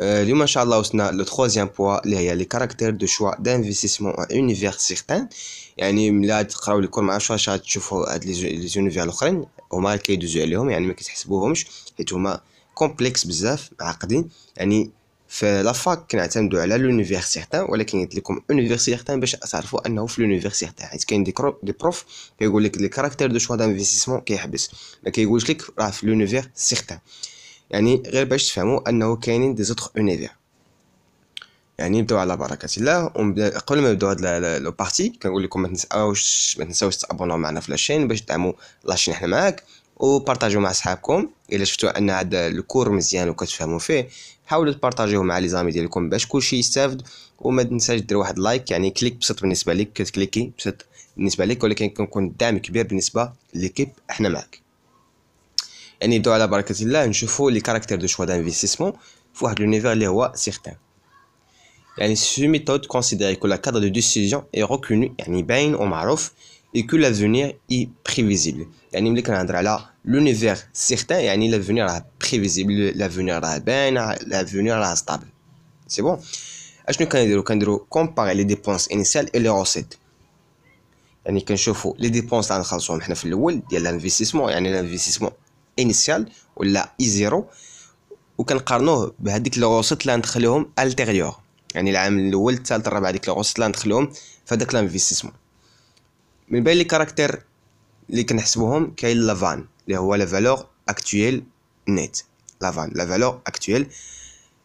اليوم ان شاء الله وصلنا لو تخوازيام بوا اللي هي لي كاركتير دو شوا دانفستيسمون اونيفير سيغتان يعني ملا تقراو الكل مع شا تشوفو هاد لي زونيفير الاخرين هما كيدوزو عليهم يعني ما كتحسبوهمش حيت هما كومبلكس بزاف معقدين يعني في لافاك كنعتمدو على لونيفير سيغتان ولكن قلت لكم اونيفير سيغتان باش تعرفوا انه في لونيفير سيغتان حيت كاين دي, دي بروف كيقول لك لي كاركتير دو شوا دانفيستيسمون كيحبس ما كيقولش لك راه في لونيفير سيغتان يعني غير باش تفهموا انه كاينين دي زوتر اونيفير يعني نبداو على بركه الله قبل ما نبداو هاد لو بارتي كنقول لكم ما تنساوش ما تنساوش تابونوا معنا في لاشين باش تدعموا لاشين حنا معاك وبارطاجيو مع صحابكم الا شفتوا ان هاد الكور مزيان وكتفهموا فيه حاولوا تبارطاجيوه مع لي زامي ديالكم باش كلشي يستافد وما تنساش دير واحد لايك يعني كليك بسيط بالنسبه لك كتكليكي بسيط بالنسبه لك ولكن كنكون دعم كبير بالنسبه ليكيب حنا معاك la il faut les caractères de choix d'investissement, voir l'univers les rois certains. Elle considérer que le cadre de décision est reconnu et que l'avenir est prévisible. Elle est le là, l'univers certain, et elle est l'avenir prévisible, l'avenir est bien, l'avenir stable. C'est bon. Il faut comparer les dépenses initiales et les recettes. Il faut que les dépenses dans de l'investissement et un انيسيال ولا اي زيرو وكنقارنوه بهذيك غوسيت اللي ندخلوهم التيريور يعني العام الاول الثالث الرابع هذيك غوسيت اللي غندخلوهم فهداك لانفيستيسمون من بين لي كاركتير اللي كنحسبوهم كاين لافان اللي هو لا فالور اكتويل نيت لافان لا فالور اكتويل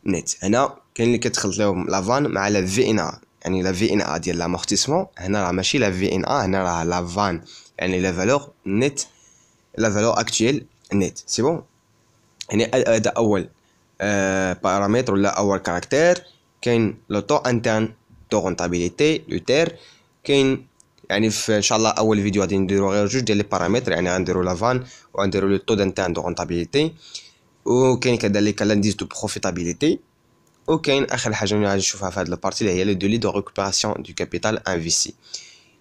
نيت هنا كاين اللي كتخلط لهم لافان مع لا في ان ا يعني لا في ان ا ديال لامورتيسمون هنا راه ماشي لا في ان ا هنا راه لافان يعني لا فالور نيت لا فالور اكتويل النت سي بون يعني هذا اول بارامتر آه، ولا اول كاركتير كاين لو طو انترن دو رونتابيليتي لو تير كاين يعني في ان شاء الله اول فيديو غادي نديرو غير جوج ديال لي بارامتر يعني غنديرو لافان وغنديرو لو طو انترن دو رونتابيليتي وكاين كذلك لانديز دو بروفيتابيليتي وكاين اخر حاجه اللي غادي نشوفها في هاد البارتي اللي هي لو دولي دو ريكوبيراسيون دو كابيتال انفيسي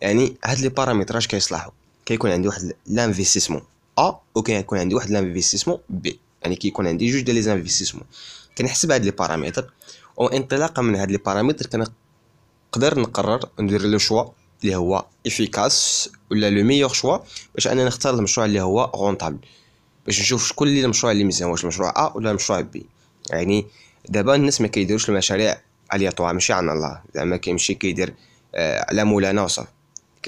يعني هاد لي بارامتراج كيصلحوا كيكون عندي واحد لانفيستيسمون ا آه، يكون عندي واحد لانفيستيسمون بي يعني كيكون عندي جوج ديال لي زانفيستيسمون كنحسب هاد لي بارامتر وانطلاقا من هاد لي بارامتر كنقدر نقرر ندير لو شوا اللي هو افيكاس ولا لو ميور شوا باش انا نختار المشروع اللي هو غونطابل باش نشوف شكون اللي المشروع اللي مزيان واش المشروع ا ولا المشروع بي يعني دابا الناس ما كيديروش المشاريع اليطوع ماشي عن الله زعما كيمشي كيدير آه، على مولانا وصافي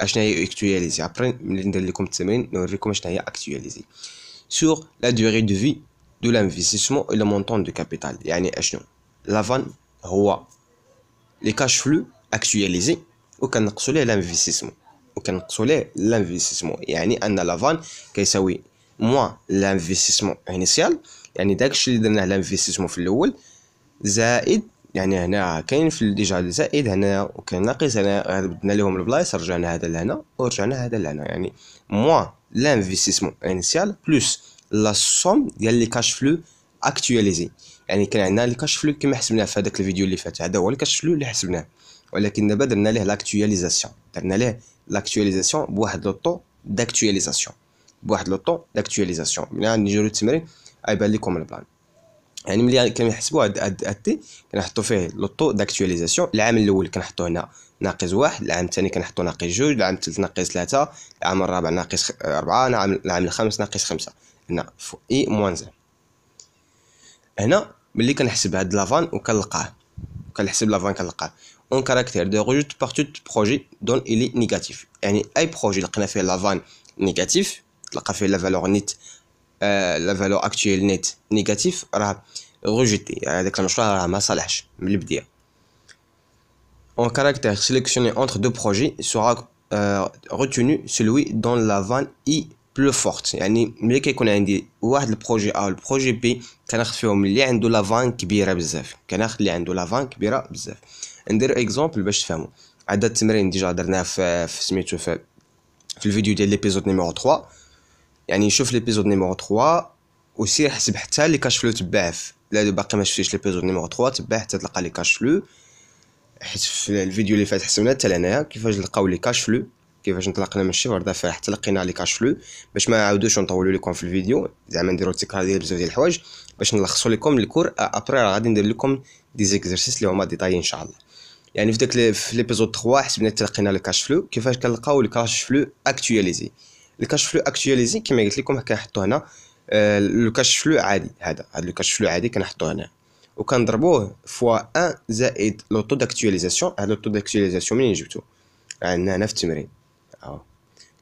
Achener à actualiser après une demi-lieue de semaines sur la durée de vie de l'investissement et le montant de capital. Il y a une action. La vente roi les cash-flux actualisés au cas où solaire l'investissement au cas où solaire l'investissement. Il y a une annulation que ça oui moi l'investissement initial. Il y a une date chez le dernier l'investissement floule. Zaid. يعني هنا كاين في ديجا زائد هنا وكاين ناقص هنا بدنا لهم البلايص رجعنا هذا لهنا ورجعنا هذا لهنا يعني موان لانفيستيسمون انيسيال بلوس لا سوم ديال لي كاش فلو اكتواليزي يعني كان عندنا لي كاش فلو كما حسبناه في هذاك الفيديو اللي فات هذا هو الكاش فلو اللي حسبناه ولكن دابا درنا ليه لاكتواليزاسيون درنا ليه لاكتواليزاسيون بواحد لو طو داكتواليزاسيون بواحد لو طو داكتواليزاسيون من نجيو التمرين ايبان لكم البلان يعني ملي كنحسبوا هاد هاد تي كنحطوا فيه لو طو داكتواليزاسيون العام الاول كنحطوا هنا ناقص واحد العام الثاني كنحطوا ناقص جوج العام الثالث ناقص ثلاثة العام الرابع ناقص أربعة العام الخامس ناقص خمسة هنا فو اي موان زان هنا ملي كنحسب هاد لافان وكنلقاه كنحسب لافان كنلقاه اون كاركتير دو ريجوت بارتو بروجي دون الي نيجاتيف يعني اي بروجي لقينا فيه لافان نيجاتيف تلقى فيه لا فالور نيت la valeur actuelle net نيجاتيف راه rejeté هذاك المشروع راه ما صالحش من البدايه en caractère sélectionné entre deux projets sera euh, retenu celui dont la vanne i plus forte يعني ملي كيكون عندي واحد البروجي A البروجي B كناخد فيهم اللي عنده لا فان كبيره بزاف كناخد اللي عنده لا فان كبيره بزاف ندير اكزومبل باش تفهموا عدد التمرين ديجا درناه في سميتو في, في الفيديو ديال ليبيزود نيميرو 3 يعني شوف ليبيزود نيمورو 3 وسير حسب حتى لي كاش فلو تباع لا باقي ما شفتيش ليبيزود نيمورو 3 تباع حتى تلقى لي كاش فلو حيت في الفيديو اللي فات حسبنا حتى لهنايا كيفاش لقاو لي كاش فلو كيفاش انطلقنا من الشفر دافع حتى لقينا لي كاش فلو باش ما نعاودوش نطولوا لكم في الفيديو زعما نديروا التكرار ديال بزاف ديال الحوايج باش نلخصوا لكم الكور ابري راه غادي ندير لكم دي زيكزرسيس اللي هما ديطاي ان شاء الله يعني في داك في ليبيزود 3 حسبنا تلقينا لي كاش فلو كيفاش كنلقاو كاش فلو اكتواليزي le cash flow actualisé qui me comme le cash flow a le cash flow a que et cas le fois 1 le taux d'actualisation, le taux d'actualisation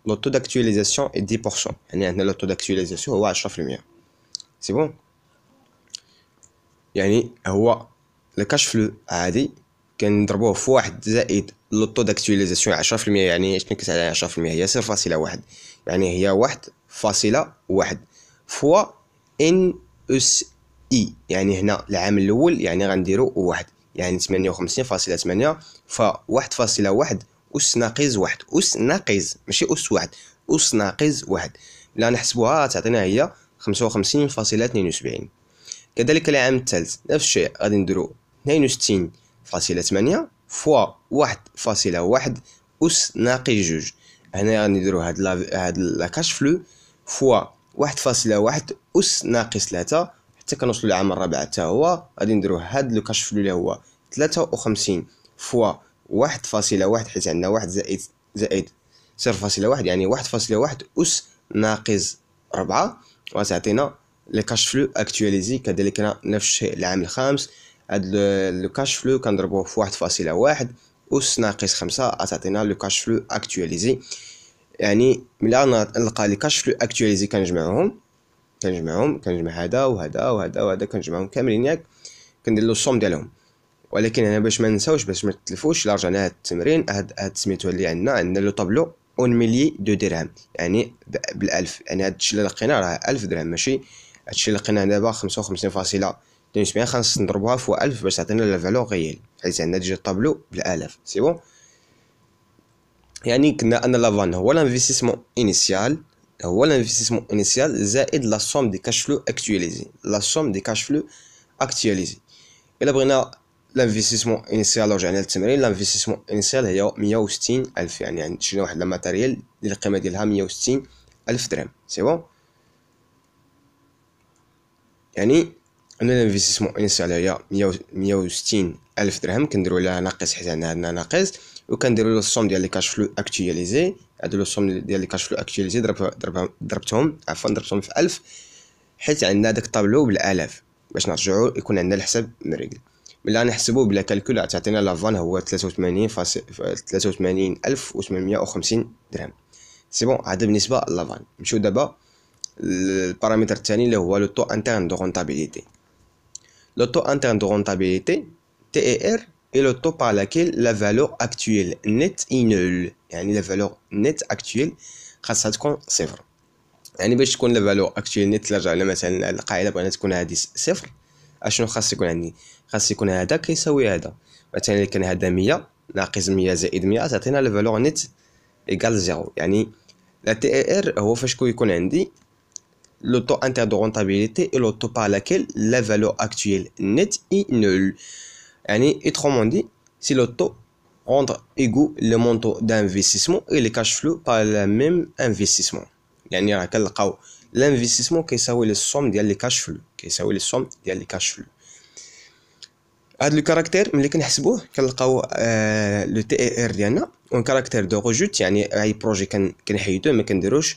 le taux d'actualisation est 10 a d'actualisation, c'est bon, il y a un, le cash flow كنضربوه في واحد زائد لوطو طو داكتواليزاسيون 10% يعني اش كتعلى على 10% هي صفر فاصلة واحد يعني هي واحد فاصلة واحد فوا ان اس اي يعني هنا العام الاول يعني غنديرو واحد يعني 58 فاصلة 58.8 ف 1.1 اس ناقص واحد اس ناقص ماشي اس واحد اس ناقص واحد لا نحسبوها تعطينا هي 72 كذلك العام الثالث نفس الشيء غادي نديرو 62 فاصلة ثمانية فوا واحد فاصلة واحد أس ناقص جوج هنا غنديرو هاد لا هاد لا كاش فلو فوا واحد فاصلة واحد أس ناقص ثلاثة حتى كنوصلو للعام الرابع حتى هو غادي نديرو هاد لو كاش فلو لي هو ثلاثة وخمسين فوا واحد فاصلة واحد حيت عندنا واحد زائد زائد صفر فاصلة واحد يعني واحد فاصلة واحد أس ناقص ربعة وغاتعطينا لي كاش فلو اكتواليزي كذلك نفس الشيء العام الخامس هاد لو كاش فلو كنضربوه في واحد فاصلة واحد أس ناقص خمسة تعطينا لو كاش فلو أكتواليزي يعني ملي نلقى لي كاش فلو أكتواليزي كنجمعهم كنجمعهم كنجمع هذا وهذا وهذا وهذا كنجمعهم كاملين ياك كندير لو الصوم ديالهم ولكن هنا باش ما ننساوش باش ما تلفوش الا رجعنا هاد التمرين هاد هاد سميتو اللي عندنا عندنا لو طابلو اون ميلي دو درهم يعني بالالف يعني هادشي اللي لقينا راه 1000 درهم ماشي هادشي اللي لقينا دابا 55 فاصله بالنسبه خاص نضربوها فوا ألف باش تعطينا لا فالو غيال حيت عندنا ديجا الطابلو بالالاف سي بون يعني كنا ان لافان هو لانفيستيسمون انيسيال هو لانفيستيسمون انيسيال زائد لا سوم دي كاش فلو اكتواليزي لا سوم دي كاش فلو اكتواليزي الا بغينا لانفيستيسمون انيسيال رجعنا للتمرين لانفيستيسمون انيسيال هي مية وستين الف يعني, يعني واحد الماتيريال اللي القيمه ديالها مية وستين الف درهم سي بون يعني انا الانفستيسمون انسى عليا مية وستين الف درهم كنديرو لها ناقص حيت عندنا عندنا ناقص وكنديرو لو سوم ديال لي كاش فلو اكتواليزي هادو لو سوم ديال لي كاش فلو اكتواليزي ضرب ضرب ضربتهم عفوا ضربتهم في الف حيت عندنا داك الطابلو بالالاف باش نرجعو يكون عندنا الحساب مريقل ملي غنحسبو بلا كالكول تعطينا لافان هو 83 و 83850 درهم سي بون هذا بالنسبه لافان نمشيو دابا البارامتر الثاني اللي هو لو طو انترن دو رونتابيليتي le taux interne de rentabilité TER est le taux par lequel la valeur actuelle nette est nulle يعني la valeur nette actuelle خاصها تكون صفر يعني باش تكون la valeur actuelle nette ترجع على مثلا القاعده بغينا تكون هذه صفر اشنو خاص يكون عندي خاص يكون هذا كيساوي هذا مثلا كان هذا 100 ناقص 100 زائد 100 تعطينا la valeur nette ايكال زيرو يعني لا تي اي ار هو فاش يكون عندي le taux interne de rentabilité est le taux par lequel la valeur actuelle nette est nulle. Yani, autrement dit, si le taux rendre égaux le montant d'investissement et les cash flow par le même investissement. Yani, l'investissement qui est la somme des cash flow qui est la somme des cash flow. le لو كاركتير ملي كنحسبوه كنلقاو لو تي ار ديالنا اون كاركتير دو ريجوت يعني اي بروجي كنحيدوه ما كنديروش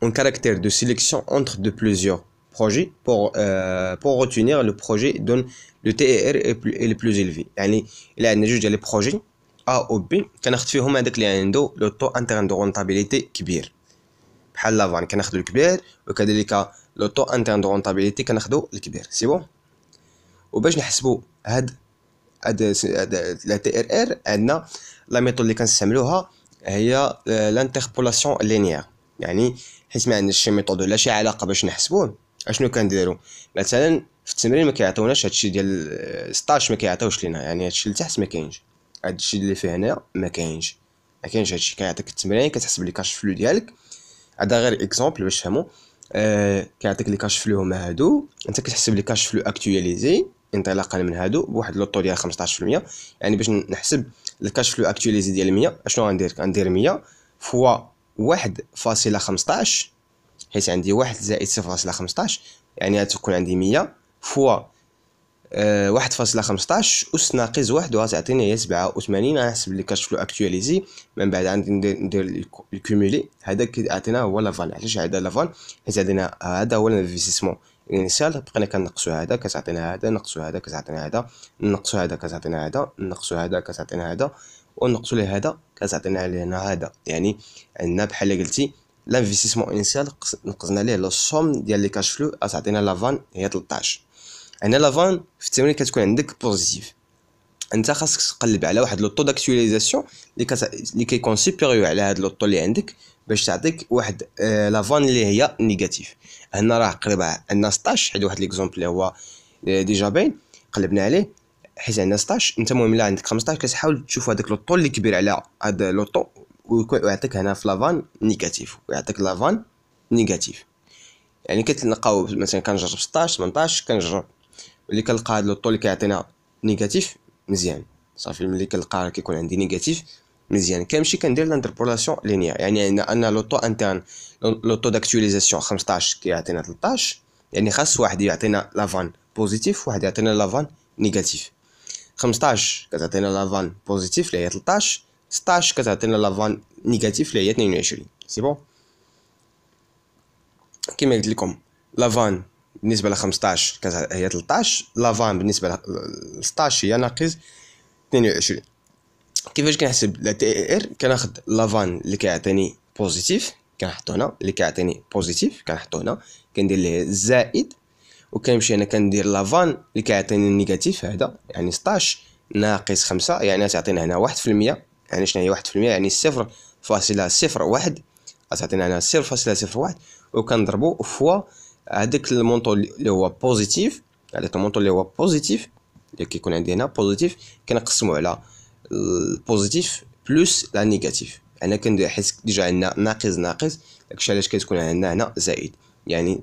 un caractère de sélection entre de plusieurs projets pour, euh, pour retenir le projet dont le TER est, plus, est le plus élevé. يعني إلا عندنا جوج ديال البروجي A و B كناخد فيهم هذاك اللي عنده لو طو انترن دو رونتابيليتي كبير بحال لافان كناخدو الكبير وكذلك لو طو انترن دو رونتابيليتي كناخدو الكبير سي بون وباش نحسبو هاد هاد لا تي ار ار عندنا لا ميثود اللي كنستعملوها هي لانتربولاسيون لينيير يعني حيت ما عندناش شي ميثود ولا شي علاقه باش نحسبوه اشنو كنديرو مثلا في التمرين ما كيعطيوناش هادشي ديال 16 آه، ما كيعطيوش لينا يعني هادشي اللي تحت ما كاينش هادشي اللي فيه هنا ما كاينش ما كاينش هادشي كيعطيك التمرين كتحسب لي كاش فلو ديالك هذا غير اكزومبل باش تفهمو آه كيعطيك لي كاش فلو هما هادو انت كتحسب لي كاش فلو اكتواليزي انطلاقا من هادو بواحد لوطو ديال 15% يعني باش نحسب الكاش فلو اكتواليزي ديال 100 اشنو غندير غندير 100 فوا واحد فاصلة خمسطاش حيت عندي واحد زائد صفر فاصلة خمسطاش يعني غتكون عندي مية فوا آه، واحد فاصلة خمسطاش أس ناقص واحد وغتعطيني هي سبعة وثمانين على حسب لي كاش فلو أكتواليزي من بعد عندي ندير الكوميلي هدا هذا كيعطينا هو لافال علاش هذا لافال حيت عندنا هذا هو الانفستيسمون الانسان بقينا كنقصو هذا كتعطينا هذا نقصو هذا كتعطينا هذا نقصو هذا كتعطينا هذا نقصو هذا كتعطينا هذا ونقصوا ليه هذا كتعطينا عليه هنا هذا يعني عندنا بحال قلتي لانفيستيسمون انيسيال نقصنا ليه لو سوم ديال لي كاش فلو تعطينا لافان هي 13 هنا لافان في التمرين كتكون عندك بوزيتيف انت خاصك تقلب على واحد لو طو داكتواليزاسيون اللي كت... اللي كيكون سوبيريور على هاد لو طو اللي عندك باش تعطيك واحد آه لافان اللي هي نيجاتيف هنا راه قريبه عندنا 16 حيت واحد ليكزومبل اللي هو آه، ديجا باين قلبنا عليه حيت عندنا 16 انت المهم الا عندك 15 كتحاول تشوف هذاك لوطو اللي كبير على هذا لوطو ويعطيك هنا في لافان نيجاتيف ويعطيك لافان نيجاتيف يعني كتلقاو مثلا كنجرب 16 18 كنجرب ملي كنلقى هاد لوطو اللي كيعطينا نيجاتيف مزيان صافي ملي كنلقى كيكون عندي نيجاتيف مزيان كنمشي كندير لاندربولاسيون لينيير يعني عندنا ان لوطو انترن لوطو داكتواليزاسيون 15 كيعطينا 13 يعني خاص واحد يعطينا لافان بوزيتيف واحد يعطينا لافان نيجاتيف 15 كتعطينا لافان بوزيتيف اللي هي 13 16 كتعطينا لافان نيجاتيف اللي هي 22 سي بون كما قلت لكم لافان بالنسبه ل 15 هي 13 لافان بالنسبه ل 16 هي ناقص 22 كيفاش كنحسب لا تي اي ار كناخذ لافان اللي كيعطيني بوزيتيف كنحطو هنا اللي كيعطيني بوزيتيف كنحطو هنا كندير ليه زائد وكنمشي انا كندير لافان اللي كيعطيني النيجاتيف هذا يعني 16 ناقص 5 يعني تعطينا هنا 1% يعني شنو هي 1% يعني 0.01 غتعطينا هنا 0.01 وكنضربو فوا هذاك المونطو اللي هو بوزيتيف هذاك يعني المونطو اللي هو بوزيتيف اللي كيكون عندي هنا بوزيتيف كنقسمو على البوزيتيف بلس لا نيجاتيف انا كندير حيت ديجا عندنا ناقص ناقص داكشي علاش كتكون عندنا هنا زائد يعني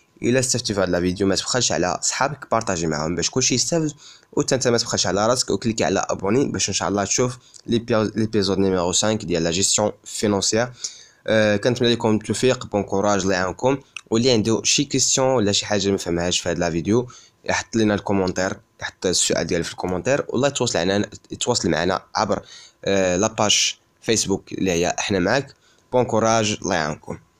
الا استفدتي في هاد لا فيديو ما تبخلش على صحابك بارطاجي معاهم باش كلشي يستافد و انت ما تبخلش على راسك وكليكي على ابوني باش ان شاء الله تشوف ليبيزود نيميرو 5 ديال لا جيستيون فينونسيير آه، كنتمنى لكم التوفيق بون كوراج الله يعاونكم واللي عنده شي كيستيون ولا شي حاجه ما فهمهاش في هاد لا فيديو يحط لنا الكومونتير يحط السؤال ديالو في الكومونتير والله يتواصل معنا يتواصل معنا عبر آه، لاباج فيسبوك اللي هي احنا معاك بون كوراج الله يعاونكم